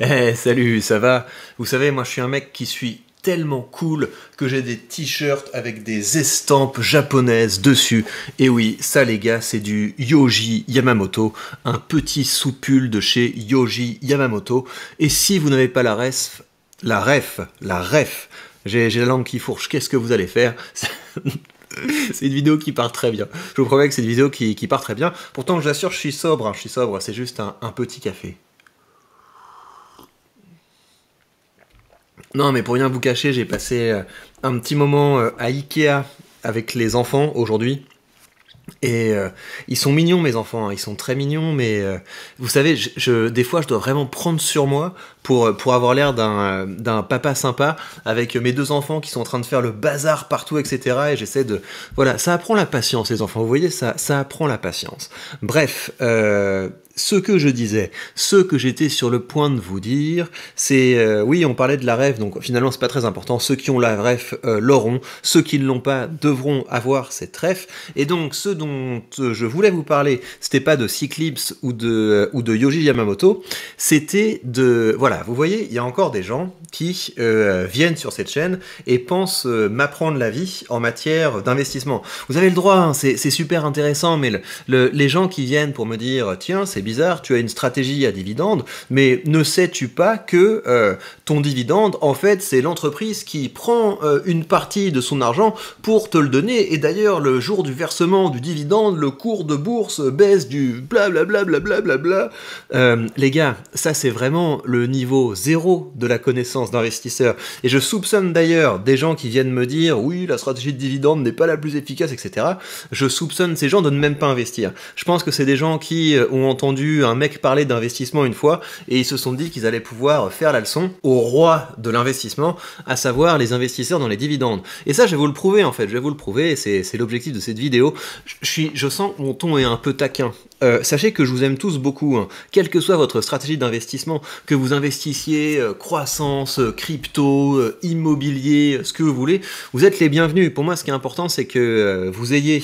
Eh salut, ça va Vous savez, moi je suis un mec qui suis tellement cool que j'ai des t-shirts avec des estampes japonaises dessus. Et oui, ça les gars, c'est du Yoji Yamamoto, un petit soupule de chez Yoji Yamamoto. Et si vous n'avez pas la ref, la ref, la ref, j'ai la langue qui fourche, qu'est-ce que vous allez faire c'est une vidéo qui part très bien. Je vous promets que c'est une vidéo qui, part très bien. Pourtant, je l'assure, je suis sobre. Hein. je suis sobre, c'est juste un petit café. Non, mais pour rien vous cacher, j'ai passé euh, un petit moment euh, à Ikea avec les enfants aujourd'hui. Et euh, ils sont mignons, mes enfants, hein. ils sont très mignons, mais vous savez, je, des fois, je dois vraiment prendre sur moi pour, pour avoir l'air d'un, papa sympa avec mes deux enfants qui sont en train de faire le bazar partout, etc. Et j'essaie de. Voilà, ça apprend la patience, les enfants, vous voyez, ça, ça apprend la patience. Bref, euh, ce que je disais, ce que j'étais sur le point de vous dire, c'est euh, oui, on parlait de la rêve, donc finalement c'est pas très important. Ceux qui ont la rêve euh, l'auront, ceux qui ne l'ont pas devront avoir cette rêve. Et donc ce dont euh, je voulais vous parler, c'était pas de Cyclips ou de ou de Yoji Yamamoto, c'était de voilà, vous voyez, il y a encore des gens qui viennent sur cette chaîne et pensent m'apprendre la vie en matière d'investissement. Vous avez le droit, hein, c'est super intéressant, mais les gens qui viennent pour me dire tiens c'est bizarre, tu as une stratégie à dividende, mais ne sais-tu pas que euh, ton dividende, en fait, c'est l'entreprise qui prend euh, une partie de son argent pour te le donner, et d'ailleurs, le jour du versement du dividende, le cours de bourse baisse du blablabla. Bla euh, les gars, ça c'est vraiment le niveau zéro de la connaissance d'investisseur, et je soupçonne d'ailleurs des gens qui viennent me dire, oui, la stratégie de dividende n'est pas la plus efficace, etc. Je soupçonne ces gens de ne même pas investir. Je pense que c'est des gens qui euh, ont entendu un mec parler d'investissement une fois et ils se sont dit qu'ils allaient pouvoir faire la leçon au roi de l'investissement, à savoir les investisseurs dans les dividendes. Et ça, je vais vous le prouver en fait, je vais vous le prouver, c'est l'objectif de cette vidéo. Je, suis, je sens que mon ton est un peu taquin. Euh, sachez que je vous aime tous beaucoup, hein. quelle que soit votre stratégie d'investissement, que vous investissiez euh, croissance, euh, crypto, immobilier, ce que vous voulez, vous êtes les bienvenus. Pour moi, ce qui est important, c'est que vous ayez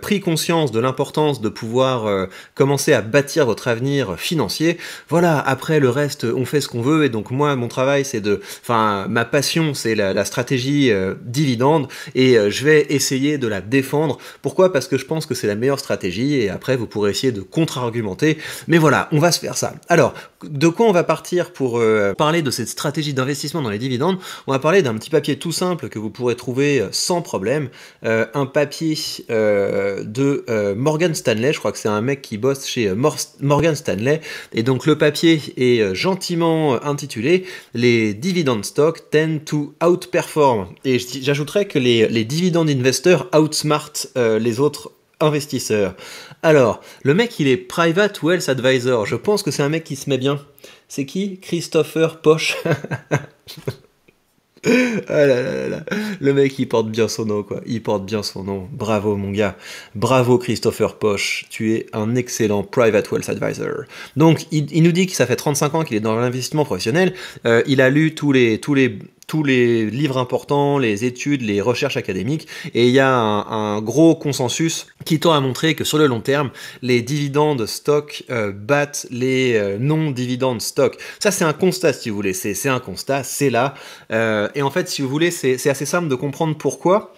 pris conscience de l'importance de pouvoir commencer à bâtir votre avenir financier, voilà, après le reste, on fait ce qu'on veut. Et donc moi, mon travail, c'est de, enfin, ma passion, c'est la, stratégie euh, dividende et euh, je vais essayer de la défendre. Pourquoi Parce que je pense que c'est la meilleure stratégie et après, vous pourrez essayer de contre-argumenter. Mais voilà, on va se faire ça. Alors, de quoi on va partir pour euh, parler de cette stratégie d'investissement dans les dividendes On va parler d'un petit papier tout simple que vous pourrez trouver euh, sans problème, euh, un papier de Morgan Stanley, je crois que c'est un mec qui bosse chez Morgan Stanley, et donc le papier est gentiment intitulé Les dividendes stocks tend to outperform, et j'ajouterais que les, les dividend investors outsmart les autres investisseur. Alors, le mec, il est private wealth advisor. Je pense que c'est un mec qui se met bien. C'est qui Christopher Poche. Ah le mec, il porte bien son nom, quoi. Il porte bien son nom. Bravo, mon gars. Bravo, Christopher Poche. Tu es un excellent private wealth advisor. Donc, il, nous dit que ça fait 35 ans qu'il est dans l'investissement professionnel. Euh, il a lu tous les, tous les, tous les livres importants, les études, les recherches académiques, et il y a un, gros consensus qui tend à montrer que sur le long terme, les dividendes stock euh, battent les euh, non-dividendes stock. Ça, c'est un constat, si vous voulez. C'est un constat, c'est là. Euh, et en fait, si vous voulez, c'est assez simple de comprendre pourquoi.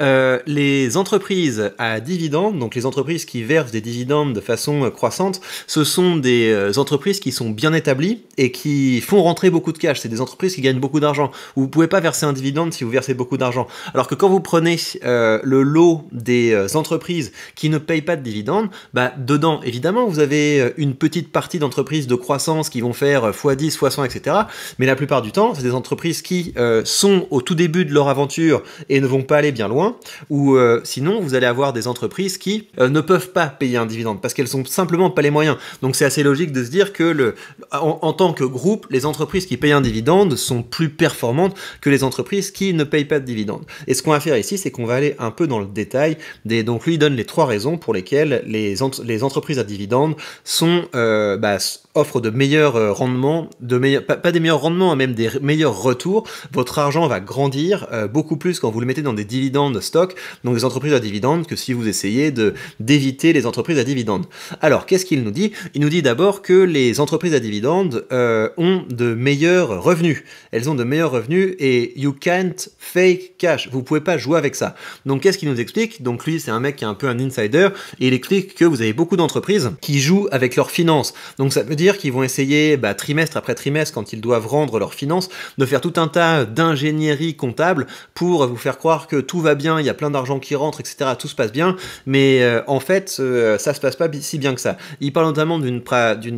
Euh, les entreprises à dividendes, donc les entreprises qui versent des dividendes de façon euh, croissante, ce sont des euh, entreprises qui sont bien établies et qui font rentrer beaucoup de cash. C'est des entreprises qui gagnent beaucoup d'argent. Vous pouvez pas verser un dividende si vous versez beaucoup d'argent. Alors que quand vous prenez le lot des entreprises qui ne payent pas de dividendes, bah, dedans, évidemment, vous avez une petite partie d'entreprises de croissance qui vont faire x10, x100, etc. Mais la plupart du temps, c'est des entreprises qui sont au tout début de leur aventure et ne vont pas aller bien loin ou euh, sinon vous allez avoir des entreprises qui euh, ne peuvent pas payer un dividende parce qu'elles sont simplement pas les moyens. Donc c'est assez logique de se dire que le, en, tant que groupe, les entreprises qui payent un dividende sont plus performantes que les entreprises qui ne payent pas de dividende. Et ce qu'on va faire ici, c'est qu'on va aller un peu dans le détail. Des, donc lui donne les trois raisons pour lesquelles les, entreprises à dividende sont euh, bah, offrent de meilleurs rendements, de meilleurs, pas, des meilleurs rendements, mais hein, même des meilleurs retours. Votre argent va grandir beaucoup plus quand vous le mettez dans des dividendes stock, donc des entreprises à dividendes, que si vous essayez d'éviter les entreprises à dividendes. Alors, qu'est-ce qu'il nous dit Il nous dit d'abord que les entreprises à dividendes euh, ont de meilleurs revenus. Elles ont de meilleurs revenus et you can't fake cash. Vous pouvez pas jouer avec ça. Donc, qu'est-ce qu'il nous explique Donc, lui, c'est un mec qui est un peu un insider et il explique que vous avez beaucoup d'entreprises qui jouent avec leurs finances. Donc, ça veut dire qu'ils vont essayer, bah, trimestre après trimestre, quand ils doivent rendre leurs finances, de faire tout un tas d'ingénierie comptable pour vous faire croire que tout va bien il y a plein d'argent qui rentre, etc. Tout se passe bien, mais euh, en fait, euh, ça se passe pas si bien que ça. Il parle notamment d'une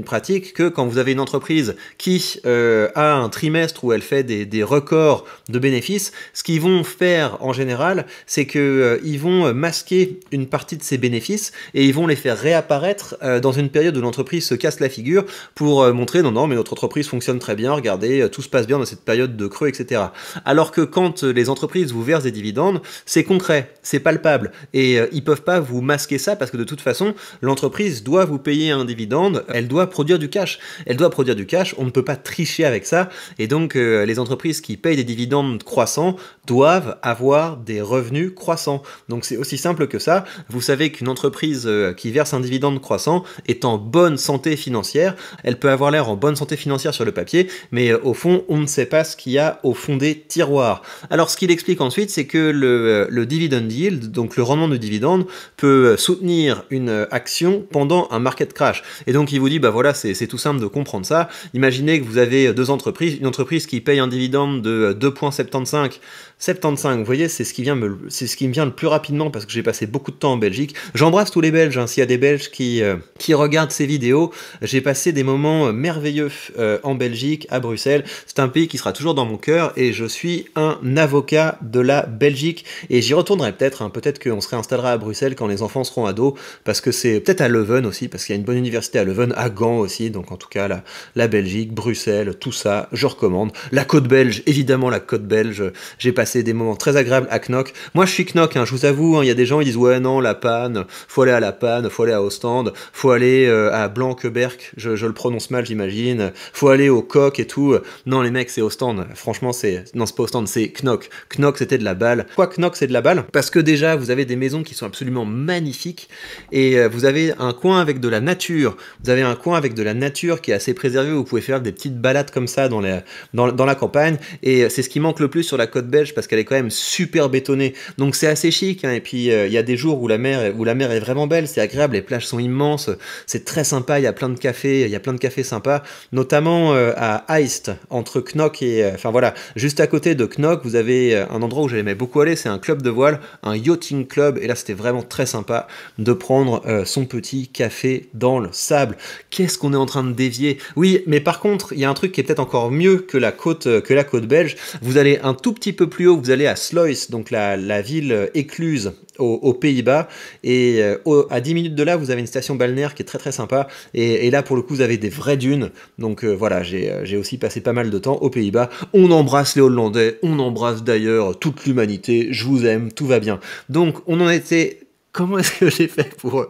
pratique que quand vous avez une entreprise qui euh, a un trimestre où elle fait des, records de bénéfices, ce qu'ils vont faire en général, c'est qu'ils ils vont masquer une partie de ces bénéfices et ils vont les faire réapparaître dans une période où l'entreprise se casse la figure pour montrer non non mais notre entreprise fonctionne très bien, regardez, tout se passe bien dans cette période de creux, etc. Alors que quand les entreprises vous versent des dividendes, c'est concret, c'est palpable, et euh, ils peuvent pas vous masquer ça parce que de toute façon, l'entreprise doit vous payer un dividende, elle doit produire du cash, elle doit produire du cash, on ne peut pas tricher avec ça, et donc euh, les entreprises qui payent des dividendes croissants doivent avoir des revenus croissants. Donc c'est aussi simple que ça. Vous savez qu'une entreprise euh, qui verse un dividende croissant est en bonne santé financière. Elle peut avoir l'air en bonne santé financière sur le papier, mais au fond, on ne sait pas ce qu'il y a au fond des tiroirs. Alors ce qu'il explique ensuite, c'est que le, le dividend yield, donc le rendement de dividende, peut soutenir une action pendant un market crash. Et donc il vous dit, bah voilà, c'est tout simple de comprendre ça. Imaginez que vous avez deux entreprises, une entreprise qui paye un dividende de 2,75, 75, vous voyez, c'est ce qui vient me, c'est ce qui me vient le plus rapidement parce que j'ai passé beaucoup de temps en Belgique. J'embrasse tous les Belges, ainsi hein. s'il y a des Belges qui, euh, qui regardent ces vidéos, j'ai passé des moments euh, merveilleux euh, en Belgique, à Bruxelles. C'est un pays qui sera toujours dans mon cœur et je suis un avocat de la Belgique et et j'y retournerai peut-être, hein. peut-être qu'on se réinstallera à Bruxelles quand les enfants seront ados, parce que c'est peut-être à Leuven aussi, parce qu'il y a une bonne université à Leuven, à Gand aussi, donc en tout cas la, la Belgique, Bruxelles, tout ça, je recommande. La côte belge, évidemment la côte belge, j'ai passé des moments très agréables à Knock. Moi je suis Knock, hein. je vous avoue, hein. il y a des gens qui disent ouais non, la panne, faut aller à la panne, faut aller à Ostende, faut aller euh, à Blankeberg, je, je le prononce mal j'imagine, faut aller au coq et tout. Non les mecs c'est Ostende, franchement c'est... Non c'est pas Ostende, c'est Knock. Knock c'était de la balle. Quoi Knock c'est de la balle, parce que déjà, vous avez des maisons qui sont absolument magnifiques, et euh, vous avez un coin avec de la nature, vous avez un coin avec de la nature qui est assez préservé, vous pouvez faire des petites balades comme ça dans la, dans, la campagne, et euh, c'est ce qui manque le plus sur la côte belge, parce qu'elle est quand même super bétonnée, donc c'est assez chic, hein. et puis euh, il y a des jours où la mer, où la mer est vraiment belle, c'est agréable, les plages sont immenses, c'est très sympa, il y a plein de cafés, il y a plein de cafés sympas, notamment à Heist, entre Knock et... Enfin voilà, juste à côté de Knock, vous avez un endroit où j'aimais beaucoup aller, c'est un club de voile, un yachting club, et là c'était vraiment très sympa de prendre euh, son petit café dans le sable. Qu'est-ce qu'on est en train de dévier Oui, mais par contre, il y a un truc qui est peut-être encore mieux que la côte euh, que la côte belge. Vous allez un tout petit peu plus haut, vous allez à Sluis, donc la ville euh, écluse aux, Pays-Bas. Et euh, à 10 minutes de là, vous avez une station balnéaire qui est très très sympa. Et, là, pour le coup, vous avez des vraies dunes. Donc euh, voilà, euh, j'ai aussi passé pas mal de temps aux Pays-Bas. On embrasse les Hollandais, on embrasse d'ailleurs toute l'humanité. Je vous aime, tout va bien. Donc on en était comment est-ce que j'ai fait pour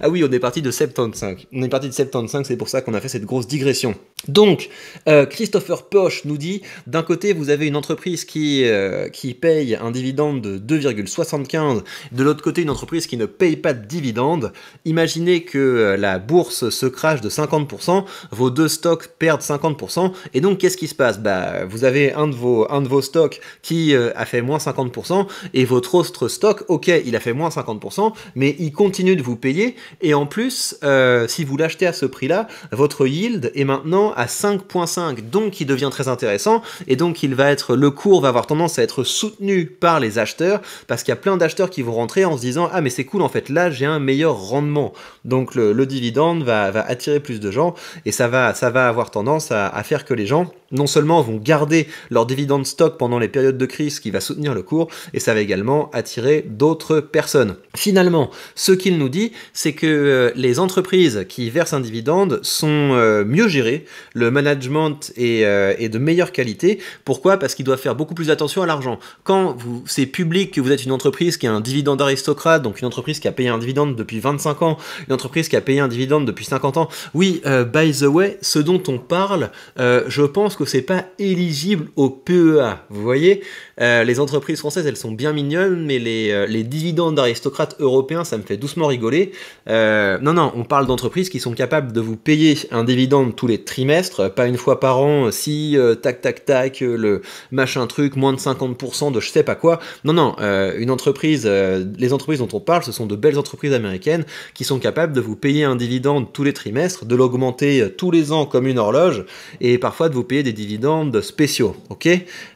ah oui, on est parti de 75. On est parti de 75, c'est pour ça qu'on a fait cette grosse digression. Donc, euh, Christopher Poche nous dit, d'un côté, vous avez une entreprise qui, euh, qui paye un dividende de 2,75, de l'autre côté, une entreprise qui ne paye pas de dividende. Imaginez que euh, la bourse se crache de 50%, vos deux stocks perdent 50%, et donc qu'est-ce qui se passe bah, Vous avez un de vos, un de vos stocks qui a fait moins 50%, et votre autre stock, ok, il a fait moins 50%, mais il continue de vous payer et en plus, euh, si vous l'achetez à ce prix-là, votre yield est maintenant à 5.5, donc il devient très intéressant. Et donc il va être, le cours va avoir tendance à être soutenu par les acheteurs, parce qu'il y a plein d'acheteurs qui vont rentrer en se disant ah mais c'est cool en fait, là j'ai un meilleur rendement. Donc le, dividende va, attirer plus de gens et ça va, avoir tendance à, à faire que les gens non seulement vont garder leur dividende stock pendant les périodes de crise qui va soutenir le cours, et ça va également attirer d'autres personnes. Finalement, ce qu'il nous dit, c'est que euh, les entreprises qui versent un dividende sont euh, mieux gérées, le management est, euh, de meilleure qualité. Pourquoi Parce qu'ils doivent faire beaucoup plus attention à l'argent. Quand c'est public que vous êtes une entreprise qui a un dividende aristocrate, donc une entreprise qui a payé un dividende depuis 25 ans, une entreprise qui a payé un dividende depuis 50 ans, oui, by the way, ce dont on parle, je pense que c'est pas éligible au PEA. Vous voyez euh, les entreprises françaises, elles sont bien mignonnes, mais les, euh, dividendes d'aristocrates européens, ça me fait doucement rigoler. Euh, non, non, on parle d'entreprises qui sont capables de vous payer un dividende tous les trimestres, pas une fois par an, si, tac, tac, tac, le machin truc, moins de 50% de je sais pas quoi. Non, non, une entreprise, les entreprises dont on parle, ce sont de belles entreprises américaines qui sont capables de vous payer un dividende tous les trimestres, de l'augmenter tous les ans comme une horloge, et parfois de vous payer des dividendes spéciaux, ok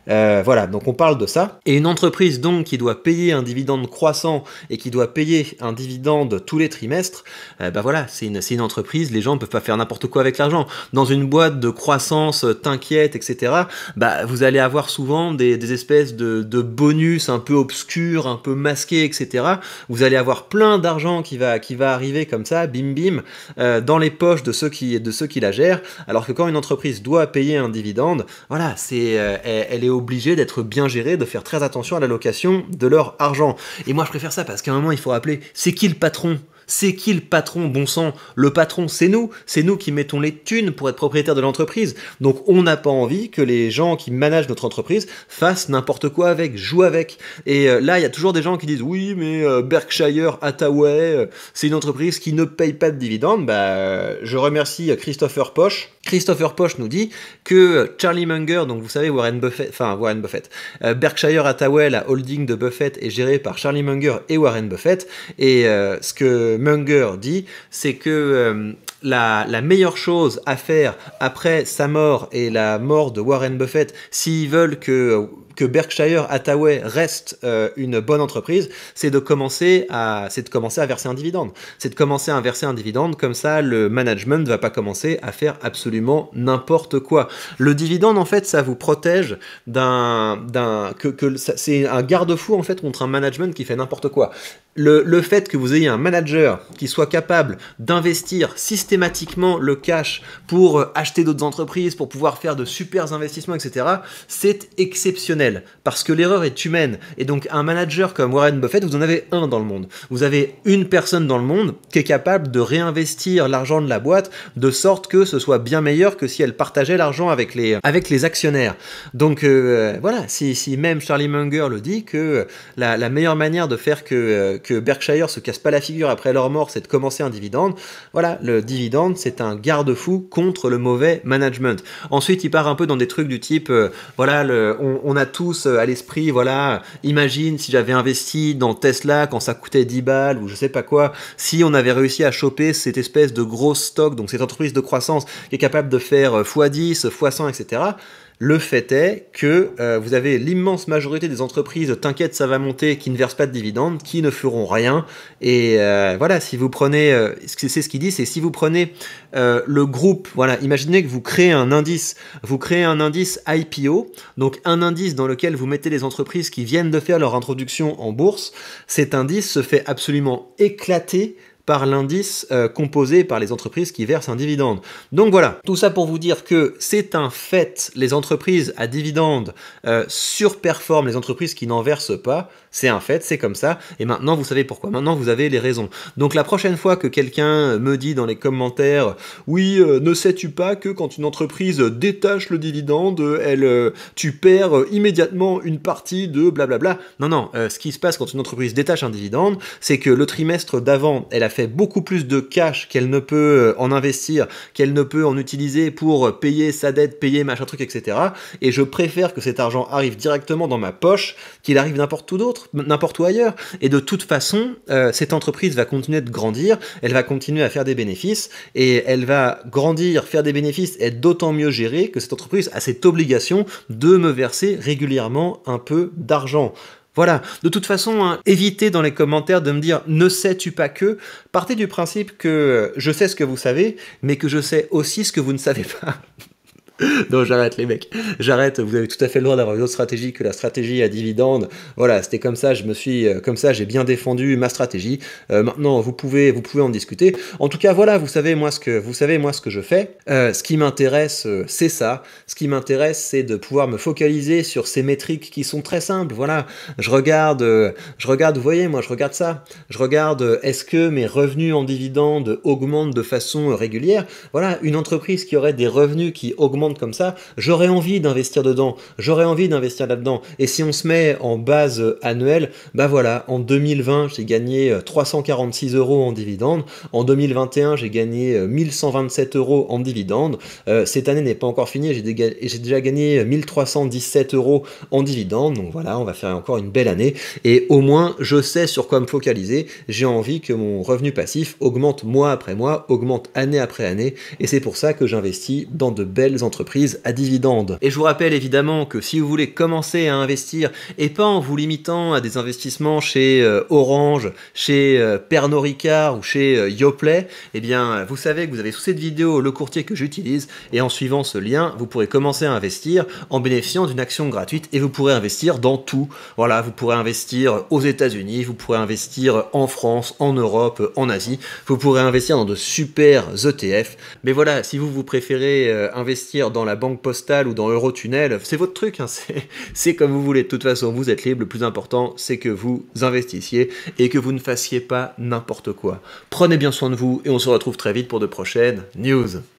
Voilà, donc on parle de ça. Et une entreprise donc qui doit payer un dividende croissant et qui doit payer un dividende tous les trimestres, ben bah voilà, c'est une, une, entreprise, les gens ne peuvent pas faire n'importe quoi avec l'argent. Dans une boîte de croissance, euh, t'inquiète, etc., bah vous allez avoir souvent des, espèces de, bonus un peu obscurs, un peu masqués, etc. Vous allez avoir plein d'argent qui va, qui va arriver comme ça, bim bim, euh, dans les poches de ceux, qui, de ceux qui la gèrent, alors que quand une entreprise doit payer un dividende, voilà, c'est, elle, elle est obligée d'être bien gérée de faire très attention à l'allocation de leur argent. Et moi, je préfère ça parce qu'à un moment, il faut rappeler c'est qui le patron c'est qui le patron, bon sang Le patron, c'est nous. C'est nous qui mettons les thunes pour être propriétaire de l'entreprise. Donc on n'a pas envie que les gens qui managent notre entreprise fassent n'importe quoi avec, jouent avec. Et euh, là, il y a toujours des gens qui disent oui, mais euh, Berkshire Hathaway, euh, c'est une entreprise qui ne paye pas de dividendes. Bah, je remercie Christopher Poche. Christopher Poche nous dit que Charlie Munger, donc vous savez Warren Buffett, enfin Warren Buffett, Berkshire Hathaway, la holding de Buffett est gérée par Charlie Munger et Warren Buffett. Et ce que Munger dit, c'est que euh, la, meilleure chose à faire après sa mort et la mort de Warren Buffett, s'ils veulent que que Berkshire Hathaway reste euh, une bonne entreprise, c'est de commencer à c'est de commencer à verser un dividende. C'est de commencer à verser un dividende comme ça le management ne va pas commencer à faire absolument n'importe quoi. Le dividende en fait ça vous protège d'un d'un que, que c'est un garde-fou en fait contre un management qui fait n'importe quoi. Le, le, fait que vous ayez un manager qui soit capable d'investir systématiquement le cash pour euh, acheter d'autres entreprises, pour pouvoir faire de super investissements, etc., c'est exceptionnel parce que l'erreur est humaine. Et donc un manager comme Warren Buffett, vous en avez un dans le monde. Vous avez une personne dans le monde qui est capable de réinvestir l'argent de la boîte de sorte que ce soit bien meilleur que si elle partageait l'argent avec les, avec les actionnaires. Donc euh, voilà, si, si, même Charlie Munger le dit, que la, meilleure manière de faire que, euh, que Berkshire se casse pas la figure après leur mort, c'est de commencer un dividende. Voilà, le dividende, c'est un garde-fou contre le mauvais management. Ensuite, il part un peu dans des trucs du type, euh, voilà, le, on, on a euh, à l'esprit, voilà, imagine si j'avais investi dans Tesla quand ça coûtait 10 balles ou je sais pas quoi, si on avait réussi à choper cette espèce de gros stock, donc cette entreprise de croissance qui est capable de faire x10, x100, etc. Le fait est que euh, vous avez l'immense majorité des entreprises, t'inquiète, ça va monter, qui ne versent pas de dividendes, qui ne feront rien. Et euh, voilà, si vous prenez, euh, c'est ce qu'il dit, c'est si vous prenez le groupe, voilà, imaginez que vous créez un indice, vous créez un indice IPO, donc un indice dans lequel vous mettez les entreprises qui viennent de faire leur introduction en bourse. Cet indice se fait absolument éclater par l'indice euh, composé par les entreprises qui versent un dividende. Donc voilà, tout ça pour vous dire que c'est un fait, les entreprises à dividende euh, surperforment les entreprises qui n'en versent pas, c'est un fait, c'est comme ça, et maintenant vous savez pourquoi, maintenant vous avez les raisons. Donc la prochaine fois que quelqu'un me dit dans les commentaires, oui, euh, ne sais-tu pas que quand une entreprise détache le dividende, elle, tu perds immédiatement une partie de blablabla. Non, non, ce qui se passe quand une entreprise détache un dividende, c'est que le trimestre d'avant, elle a fait beaucoup plus de cash qu'elle ne peut euh, en investir, qu'elle ne peut en utiliser pour euh, payer sa dette, payer machin truc, etc. Et je préfère que cet argent arrive directement dans ma poche qu'il arrive n'importe où d'autre, n'importe où ailleurs. Et de toute façon, euh, cette entreprise va continuer de grandir, elle va continuer à faire des bénéfices et elle va grandir, faire des bénéfices, et d'autant mieux gérer que cette entreprise a cette obligation de me verser régulièrement un peu d'argent. Voilà, de toute façon, hein, évitez dans les commentaires de me dire ne sais-tu pas que. Partez du principe que je sais ce que vous savez, mais que je sais aussi ce que vous ne savez pas. non, j'arrête les mecs. J'arrête. Vous avez tout à fait le droit d'avoir une autre stratégie que la stratégie à dividende. Voilà, c'était comme ça. Je me suis, euh, comme ça, j'ai bien défendu ma stratégie. Euh, maintenant, vous pouvez, vous pouvez en discuter. En tout cas, voilà, vous savez moi ce que, vous savez moi ce que je fais. Euh, ce qui m'intéresse, c'est ça. Ce qui m'intéresse, c'est de pouvoir me focaliser sur ces métriques qui sont très simples. Voilà, je regarde, je regarde. Vous voyez, moi, je regarde ça. Je regarde. Est-ce que mes revenus en dividende augmentent de façon régulière Voilà, une entreprise qui aurait des revenus qui augmentent comme ça, j'aurais envie d'investir dedans, j'aurais envie d'investir là-dedans. Et si on se met en base euh, annuelle, bah voilà, en 2020, j'ai gagné 346 euh, euros en dividendes, en 2021, j'ai gagné 1127 euh, euros en dividendes, cette année n'est pas encore finie, j'ai déjà gagné 1317 euros en dividendes, donc voilà, on va faire encore une belle année, et au moins, je sais sur quoi me focaliser, j'ai envie que mon revenu passif augmente mois après mois, augmente année après année, et c'est pour ça que j'investis dans de belles entreprises à dividendes. Et je vous rappelle évidemment que si vous voulez commencer à investir et pas en vous limitant à des investissements chez euh, Orange, chez euh, Pernod Ricard ou chez euh, Yoplait, eh bien vous savez que vous avez sous cette vidéo le courtier que j'utilise et en suivant ce lien, vous pourrez commencer à investir en bénéficiant d'une action gratuite et vous pourrez investir dans tout. Voilà, vous pourrez investir aux États-Unis, vous pourrez investir en France, en Europe, en Asie, vous pourrez investir dans de super ETF. Mais voilà, si vous vous préférez investir dans la banque postale ou dans Eurotunnel, c'est votre truc, hein, c'est comme vous voulez. De toute façon, vous êtes libre. Le plus important, c'est que vous investissiez et que vous ne fassiez pas n'importe quoi. Prenez bien soin de vous et on se retrouve très vite pour de prochaines news.